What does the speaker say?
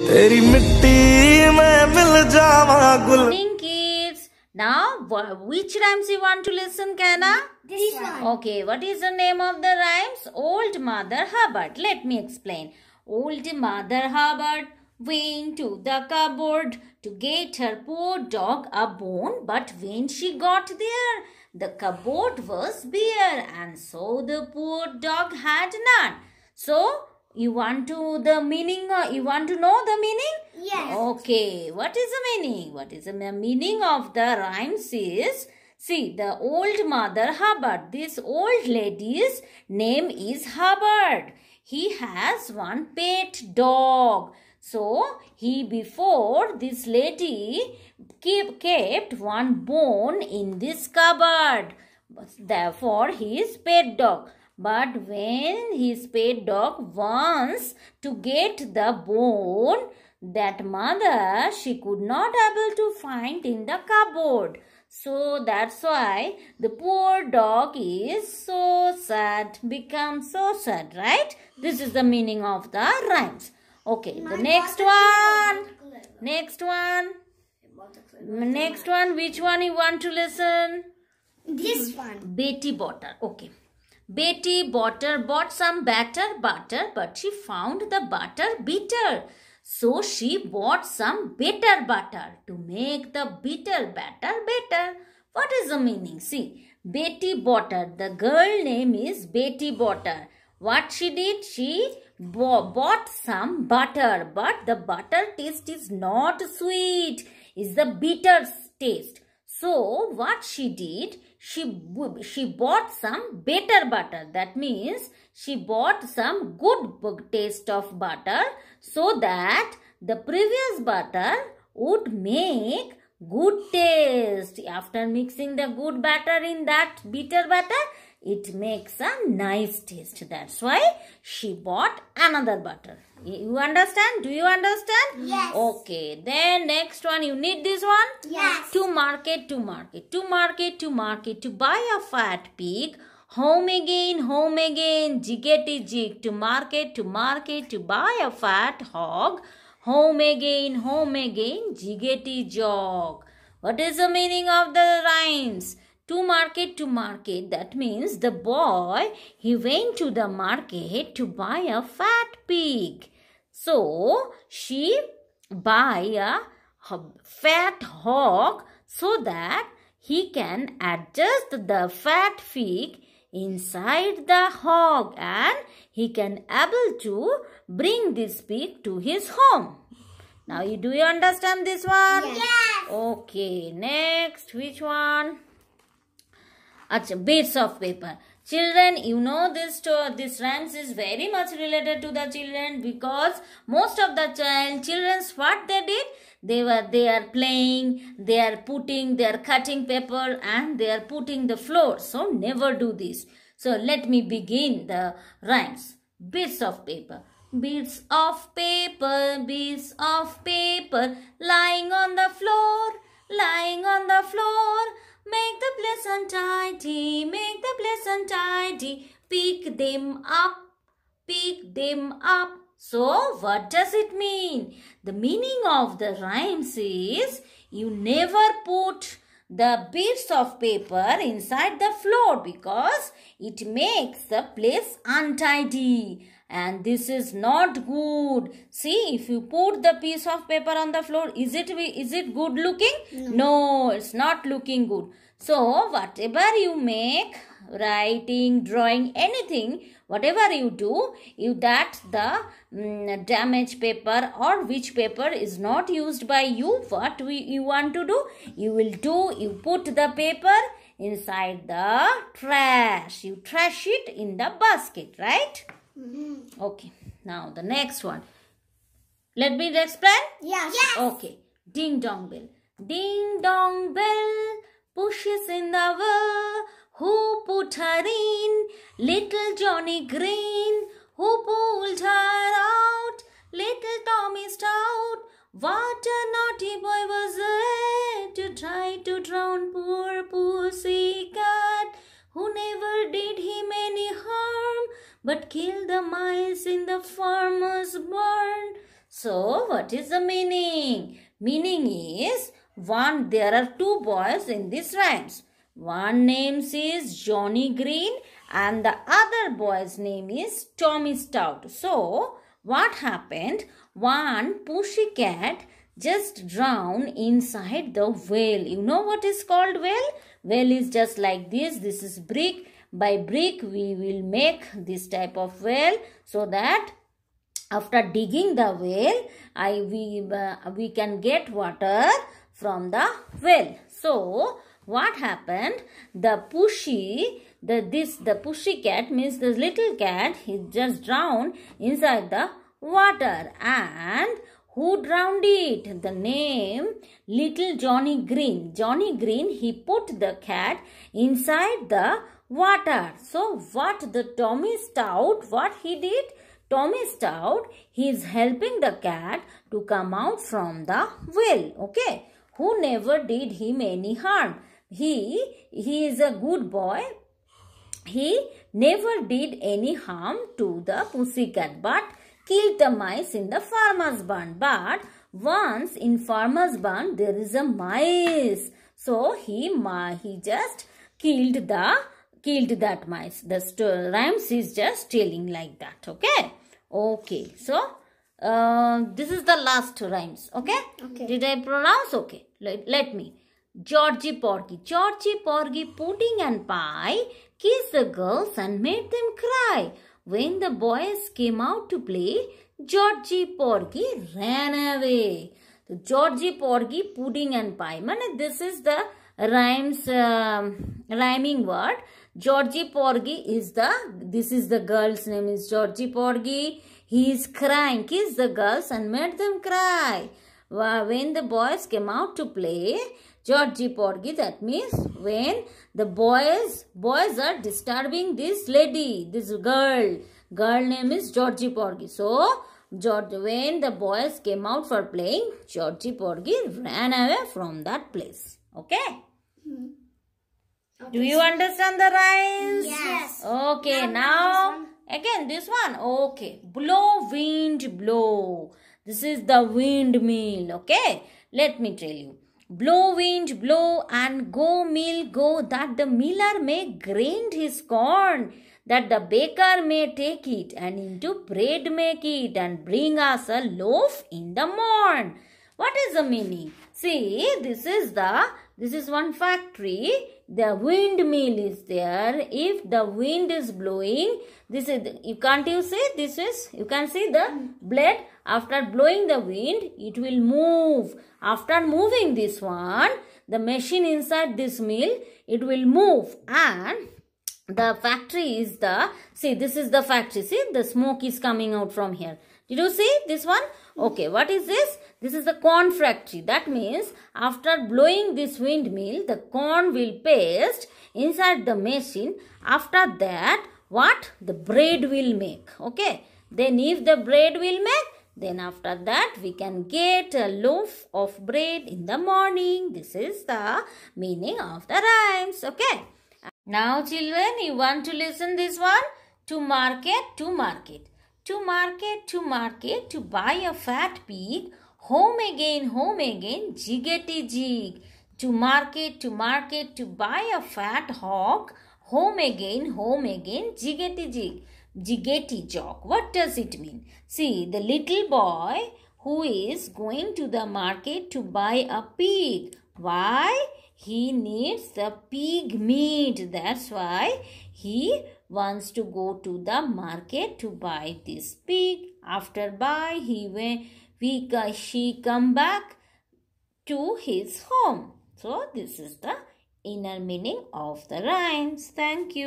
तेरी मिट्टी में मिल जावा गुल kids now which rhymes you want to listen Kana this one okay what is the name of the rhymes old mother Hubbard let me explain old mother Hubbard went to the cupboard to get her poor dog a bone but when she got there the cupboard was bare and so the poor dog had none so you want to the meaning? Uh, you want to know the meaning? Yes. Okay. What is the meaning? What is the meaning of the rhymes is? See, the old mother Hubbard. This old lady's name is Hubbard. He has one pet dog. So, he before this lady keep, kept one bone in this cupboard. Therefore, he is pet dog. But when his pet dog wants to get the bone, that mother she could not able to find in the cupboard. So that's why the poor dog is so sad, becomes so sad, right? This is the meaning of the rhymes. Okay, My the next one. Next one. Next one, which one you want to listen? This one. Betty Botter. Okay. Betty Botter bought some batter butter, but she found the butter bitter. So she bought some bitter butter to make the bitter batter better. What is the meaning? See, Betty Botter. The girl name is Betty Botter. What she did? She bought some butter. But the butter taste is not sweet. It's the bitter taste. So what she did? she, she bought some better butter. That means she bought some good taste of butter so that the previous butter would make good taste. After mixing the good butter in that bitter butter, it makes a nice taste. That's why she bought another butter. You understand? Do you understand? Yes. Okay. Then next one, you need this one? Yes. To market, to market, to market, to market, to buy a fat pig. Home again, home again, jiggety jig. To market, to market, to buy a fat hog. Home again, home again, jiggety jog. What is the meaning of the rhymes? to market to market that means the boy he went to the market to buy a fat pig so she buy a fat hog so that he can adjust the fat pig inside the hog and he can able to bring this pig to his home. Now, you, do you understand this one? Yes. Okay, next, which one? Achha, bits of paper. Children, you know this this rhymes is very much related to the children because most of the child children's what they did they were they are playing they are putting they are cutting paper and they are putting the floor so never do this so let me begin the rhymes bits of paper bits of paper bits of paper lying on the floor lying on the floor the place untidy, make the place untidy. Pick them up, pick them up. So, what does it mean? The meaning of the rhymes is you never put the bits of paper inside the floor because it makes the place untidy and this is not good see if you put the piece of paper on the floor is it is it good looking no, no it's not looking good so, whatever you make, writing, drawing, anything, whatever you do, if that the mm, damaged paper or which paper is not used by you, what we, you want to do? You will do, you put the paper inside the trash. You trash it in the basket, right? Mm -hmm. Okay. Now, the next one. Let me explain? Yes. yes. Okay. Ding dong bell. Ding dong bell. Pushes in the well, who put her in? Little Johnny Green, who pulled her out? Little Tommy Stout, what a naughty boy was it to try to drown poor pussy cat, who never did him any harm, but killed the mice in the farmer's barn. So, what is the meaning? Meaning is one, there are two boys in this rhymes. One name is Johnny Green and the other boy's name is Tommy Stout. So, what happened? One pushy cat just drown inside the well. You know what is called well? Well is just like this. This is brick. By brick, we will make this type of well so that after digging the well, I we uh, we can get water from the well. So, what happened? The pushy, the this the pushy cat means the little cat, he just drowned inside the water. And who drowned it? The name Little Johnny Green. Johnny Green, he put the cat inside the water. So, what the Tommy Stout, what he did? Tommy Stout, he is helping the cat to come out from the well. Okay who never did him any harm. He, he is a good boy. He never did any harm to the pussy cat, but killed the mice in the farmer's barn. But once in farmer's barn, there is a mice. So he, he just killed the killed that mice. The rhymes is just telling like that. Okay. Okay. So uh, this is the last rhymes okay, okay. did i pronounce okay let, let me georgie porgy georgie porgy pudding and pie kissed the girls and made them cry when the boys came out to play georgie porgy ran away so georgie porgy pudding and pie Man, this is the rhymes um, rhyming word georgie porgy is the this is the girl's name is georgie porgy he is crying. Kiss the girls and made them cry. When the boys came out to play, Georgie Porgy, that means when the boys, boys are disturbing this lady, this girl. Girl name is Georgie Porgy. So, George, when the boys came out for playing, Georgie Porgy ran away from that place. Okay? okay. Hmm. Do you understand the rhymes? Yes. Okay, now Again, this one. Okay. Blow, wind, blow. This is the windmill. Okay. Let me tell you. Blow, wind, blow and go, mill, go that the miller may grind his corn, that the baker may take it and into bread make it and bring us a loaf in the morn. What is the meaning? See, this is the this is one factory the windmill is there if the wind is blowing this is you can't you see this is you can see the blade after blowing the wind it will move after moving this one the machine inside this mill it will move and the factory is the see this is the factory see the smoke is coming out from here did you see this one okay what is this this is the corn factory that means after blowing this windmill the corn will paste inside the machine after that what the bread will make okay then if the bread will make then after that we can get a loaf of bread in the morning this is the meaning of the rhymes okay now children, you want to listen this one? To market, to market. To market, to market, to buy a fat pig. Home again, home again, jiggety jig. To market, to market, to buy a fat hog. Home again, home again, jiggety jig. Jiggety jog. What does it mean? See, the little boy who is going to the market to buy a pig. Why? He needs the pig meat. That's why he wants to go to the market to buy this pig. After buy, he went, we, she come back to his home. So this is the inner meaning of the rhymes. Thank you.